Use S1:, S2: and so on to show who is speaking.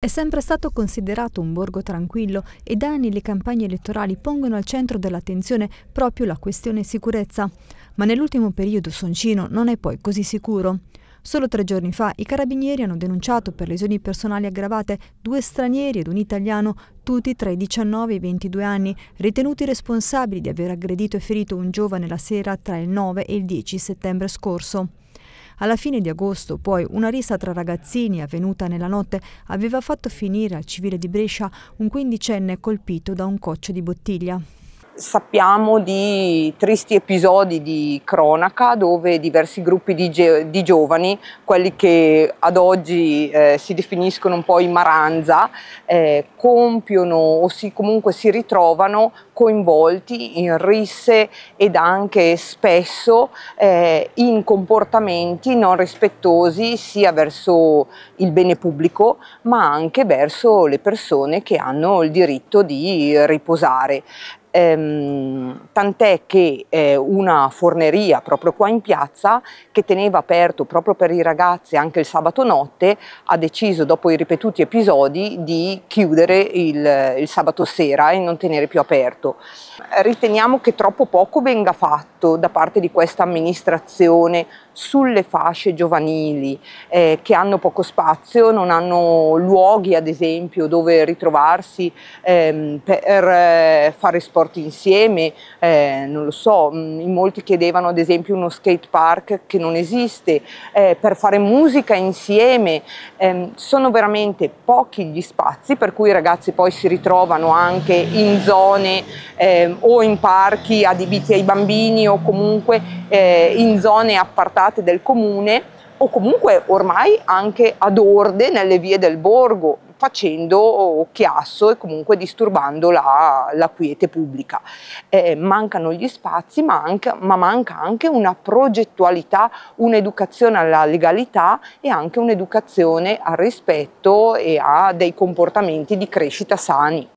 S1: È sempre stato considerato un borgo tranquillo e da anni le campagne elettorali pongono al centro dell'attenzione proprio la questione sicurezza. Ma nell'ultimo periodo Soncino non è poi così sicuro. Solo tre giorni fa i carabinieri hanno denunciato per lesioni personali aggravate due stranieri ed un italiano, tutti tra i 19 e i 22 anni, ritenuti responsabili di aver aggredito e ferito un giovane la sera tra il 9 e il 10 settembre scorso. Alla fine di agosto, poi, una rissa tra ragazzini avvenuta nella notte aveva fatto finire al civile di Brescia un quindicenne colpito da un coccio di bottiglia
S2: sappiamo di tristi episodi di cronaca dove diversi gruppi di, di giovani, quelli che ad oggi eh, si definiscono un po' i maranza, eh, compiono o si, comunque si ritrovano coinvolti in risse ed anche spesso eh, in comportamenti non rispettosi sia verso il bene pubblico ma anche verso le persone che hanno il diritto di riposare. Ehm, tant'è che eh, una forneria proprio qua in piazza che teneva aperto proprio per i ragazzi anche il sabato notte ha deciso dopo i ripetuti episodi di chiudere il, il sabato sera e non tenere più aperto. Riteniamo che troppo poco venga fatto da parte di questa amministrazione sulle fasce giovanili eh, che hanno poco spazio, non hanno luoghi ad esempio dove ritrovarsi ehm, per eh, fare sport porti insieme, eh, non lo so, mm, in molti chiedevano ad esempio uno skate park che non esiste, eh, per fare musica insieme, eh, sono veramente pochi gli spazi per cui i ragazzi poi si ritrovano anche in zone ehm, o in parchi adibiti ai bambini o comunque eh, in zone appartate del comune o comunque ormai anche ad orde nelle vie del borgo, facendo chiasso e comunque disturbando la, la quiete pubblica. Eh, mancano gli spazi, manca, ma manca anche una progettualità, un'educazione alla legalità e anche un'educazione al rispetto e a dei comportamenti di crescita sani.